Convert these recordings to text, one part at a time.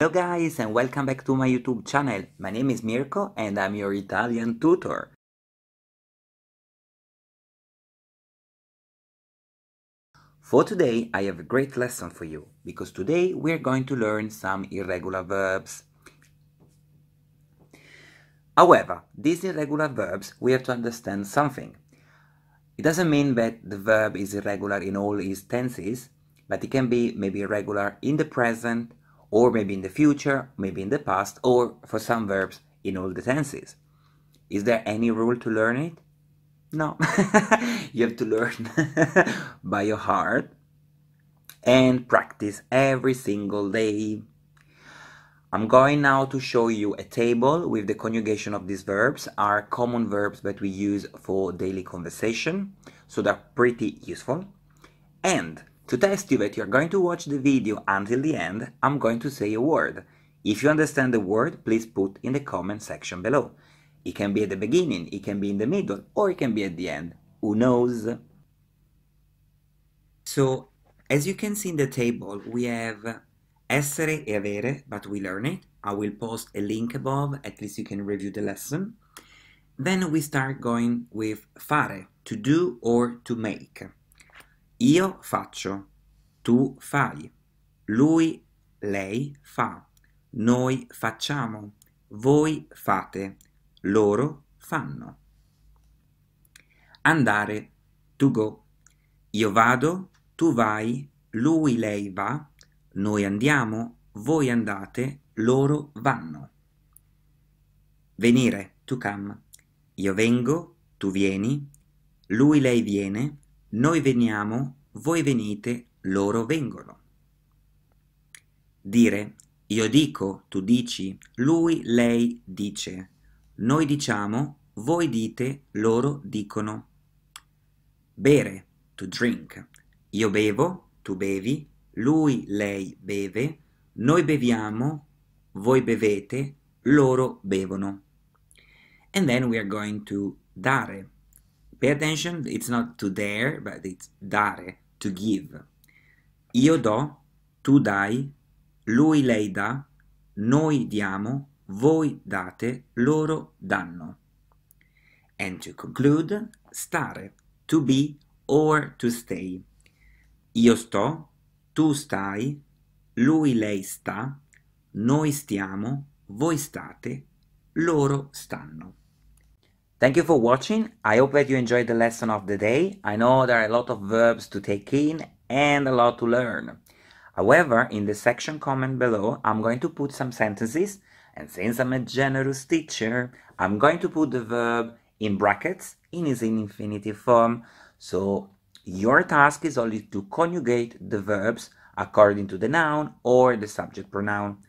Hello guys and welcome back to my YouTube channel. My name is Mirko and I'm your Italian tutor. For today I have a great lesson for you, because today we're going to learn some irregular verbs. However, these irregular verbs we have to understand something. It doesn't mean that the verb is irregular in all its tenses, but it can be maybe irregular in the present, or maybe in the future, maybe in the past, or for some verbs in all the tenses. Is there any rule to learn it? No. you have to learn by your heart and practice every single day. I'm going now to show you a table with the conjugation of these verbs are common verbs that we use for daily conversation, so they're pretty useful. And to test you that you're going to watch the video until the end, I'm going to say a word. If you understand the word, please put in the comment section below. It can be at the beginning, it can be in the middle, or it can be at the end. Who knows? So, as you can see in the table, we have essere e avere, but we learn it. I will post a link above, at least you can review the lesson. Then we start going with fare, to do or to make. Io faccio, tu fai, lui, lei fa, noi facciamo, voi fate, loro fanno. Andare, to go. Io vado, tu vai, lui, lei va, noi andiamo, voi andate, loro vanno. Venire, to come. Io vengo, tu vieni, lui, lei viene, noi veniamo, voi venite, loro vengono. Dire io dico, tu dici, lui, lei dice, noi diciamo, voi dite, loro dicono. Bere, to drink. Io bevo, tu bevi, lui, lei beve, noi beviamo, voi bevete, loro bevono. And then we are going to dare pay attention, it's not to dare, but it's dare, to give. Io do, tu dai, lui lei dà, noi diamo, voi date, loro danno. And to conclude, stare, to be or to stay. Io sto, tu stai, lui lei sta, noi stiamo, voi state, loro stanno. Thank you for watching. I hope that you enjoyed the lesson of the day. I know there are a lot of verbs to take in and a lot to learn. However, in the section comment below, I'm going to put some sentences and since I'm a generous teacher, I'm going to put the verb in brackets in its infinitive form. So your task is only to conjugate the verbs according to the noun or the subject pronoun.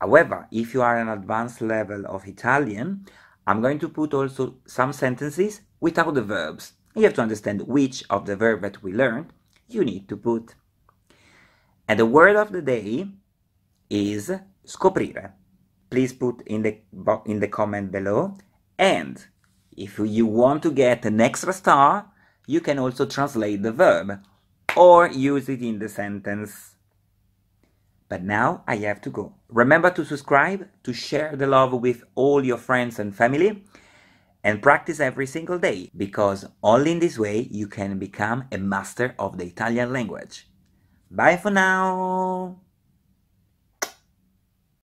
However, if you are an advanced level of Italian, I'm going to put also some sentences without the verbs. You have to understand which of the verb that we learned you need to put. And the word of the day is scoprire. Please put in the in the comment below. And if you want to get an extra star, you can also translate the verb or use it in the sentence. But now I have to go. Remember to subscribe, to share the love with all your friends and family, and practice every single day, because only in this way you can become a master of the Italian language. Bye for now!